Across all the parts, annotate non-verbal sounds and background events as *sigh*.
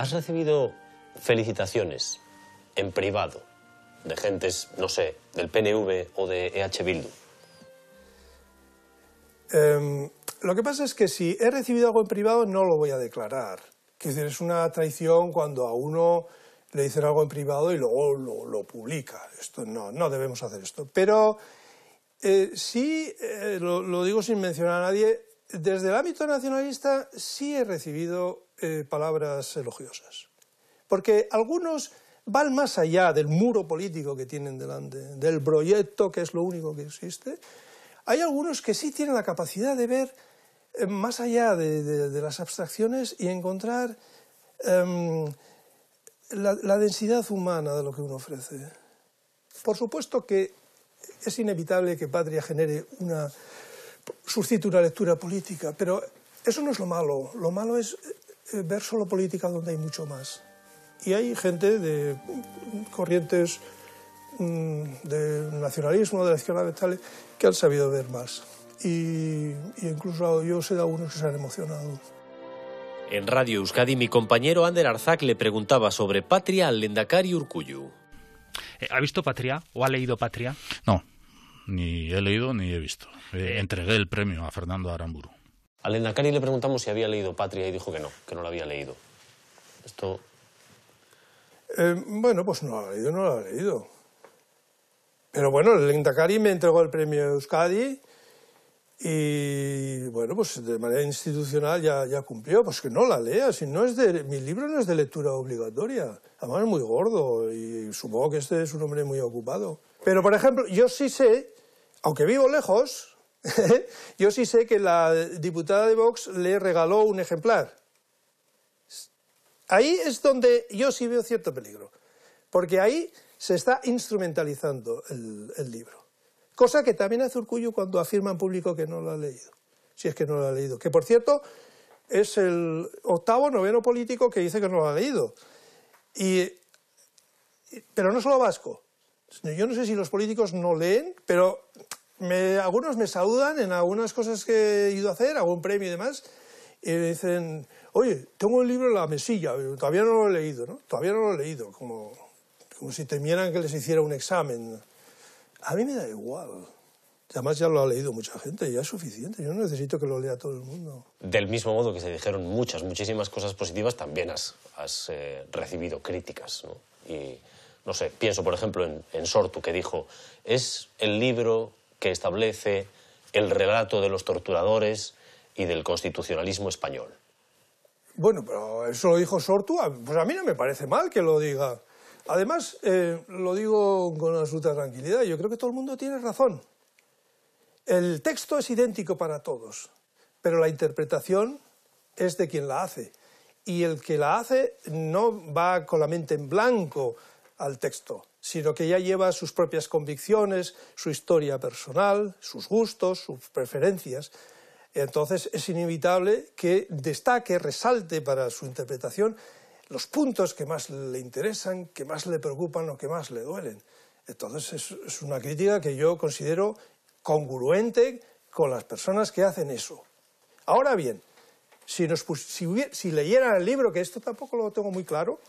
¿Has recibido felicitaciones en privado de gentes, no sé, del PNV o de EH Bildu? Em, lo que pasa es que si he recibido algo en privado no lo voy a declarar. Es una traición cuando a uno le dicen algo en privado y luego lo, publica. Esto no, no debemos hacer esto. Pero eh, sí, eh, lo, lo digo sin mencionar a nadie, desde el ámbito nacionalista sí he recibido eh, palabras elogiosas. Porque algunos van más allá del muro político que tienen delante, del proyecto que es lo único que existe. Hay algunos que sí tienen la capacidad de ver eh, más allá de, las abstracciones y encontrar em, la, la densidad humana de lo que uno ofrece. Por supuesto que es inevitable que Patria genere una, suscite una lectura política, pero eso no es lo malo. Lo malo es eh, eh, ver solo política donde hay mucho más. Y hay gente de corrientes mm, de nacionalismo, de la izquierda, tales, que han sabido ver más. Y, incluso yo sé de algunos que se han emocionado. En Radio Euskadi, mi compañero Ander Arzac le preguntaba sobre Patria al Lendakari Urcuyu. Eh, ¿Ha visto Patria o ha leído Patria? No, ni he leído ni he visto. Eh, entregué el premio a Fernando Aramburu. Al Endacari le preguntamos si había leído Patria y dijo que no, que no la había leído. Esto. Eh, bueno, pues no la ha leído, no la ha leído. Pero bueno, el Endacari me entregó el premio Euskadi y bueno, pues de manera institucional ya, ya cumplió. Pues que no la lea, si no es de, mi libro no es de lectura obligatoria. Además es muy gordo y supongo que este es un hombre muy ocupado. Pero por ejemplo, yo sí sé, aunque vivo lejos, *laughs* Yo sí sé que la diputada de Vox le regaló un ejemplar. Ahí es donde yo sí veo cierto peligro, porque ahí se está instrumentalizando el, libro. Cosa que también hace Urcuyo cuando afirma en público que no lo ha leído, si es que no lo ha leído. Que por cierto, es el octavo, noveno político que dice que no lo ha leído. Y, pero no solo vasco. Yo no sé si los políticos no leen, pero algunos me saludan en algunas cosas que he ido a hacer, algún premio y demás, y me dicen, oye, tengo el libro en la mesilla, todavía no lo he leído, ¿no? Todavía no lo he leído, como, como si temieran que les hiciera un examen. A mí me da igual. Además ya lo ha leído mucha gente, ya es suficiente, yo no necesito que lo lea todo el mundo. Del mismo modo que se dijeron muchas, muchísimas cosas positivas, también has, eh, recibido críticas, ¿no? Y, no sé, pienso por ejemplo en Sortu, que dijo, es el libro que establece el relato de los torturadores y del constitucionalismo español. Bueno, pero eso lo dijo Sortu, pues a mí no me parece mal que lo diga. Además, eh, lo digo con absoluta tranquilidad, yo creo que todo el mundo tiene razón. El texto es idéntico para todos, pero la interpretación es de quien la hace. Y el que la hace no va con la mente en blanco al texto, sino que ya lleva sus propias convicciones, su historia personal, sus gustos, sus preferencias. Entonces es inevitable que destaque, resalte para su interpretación los puntos que más le interesan, que más le preocupan o que más le duelen. Entonces es, una crítica que yo considero congruente con las personas que hacen eso. Ahora bien, si, nos, si leyeran el libro, que esto tampoco lo tengo muy claro,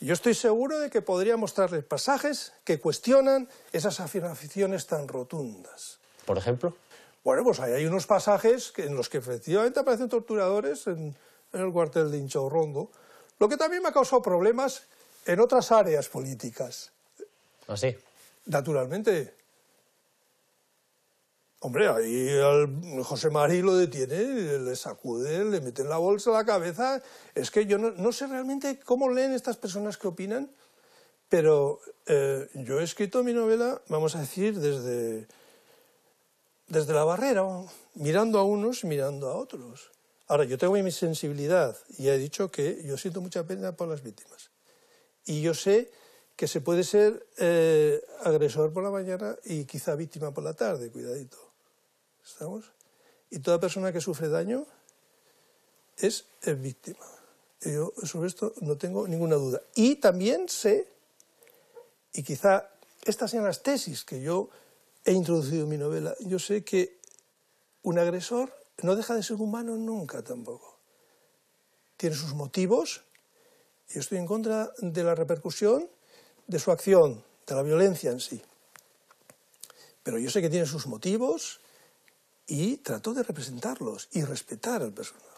yo estoy seguro de que podría mostrarles pasajes que cuestionan esas afirmaciones tan rotundas. ¿Por ejemplo? Bueno, pues ahí hay unos pasajes en los que efectivamente aparecen torturadores en, el cuartel de Rondo. lo que también me ha causado problemas en otras áreas políticas. ¿Ah, sí? Naturalmente. Hombre, ahí al José María lo detiene, le sacude, le meten la bolsa a la cabeza. Es que yo no, sé realmente cómo leen estas personas que opinan, pero eh, yo he escrito mi novela, vamos a decir, desde, la barrera, mirando a unos y mirando a otros. Ahora, yo tengo mi sensibilidad y he dicho que yo siento mucha pena por las víctimas. Y yo sé que se puede ser eh, agresor por la mañana y quizá víctima por la tarde, cuidadito. Y toda persona que sufre daño es víctima. Yo sobre esto no tengo ninguna duda. Y también sé, y quizá estas sean las tesis que yo he introducido en mi novela, yo sé que un agresor no deja de ser humano nunca tampoco. Tiene sus motivos. Yo estoy en contra de la repercusión de su acción, de la violencia en sí. Pero yo sé que tiene sus motivos, y trató de representarlos y respetar al personal.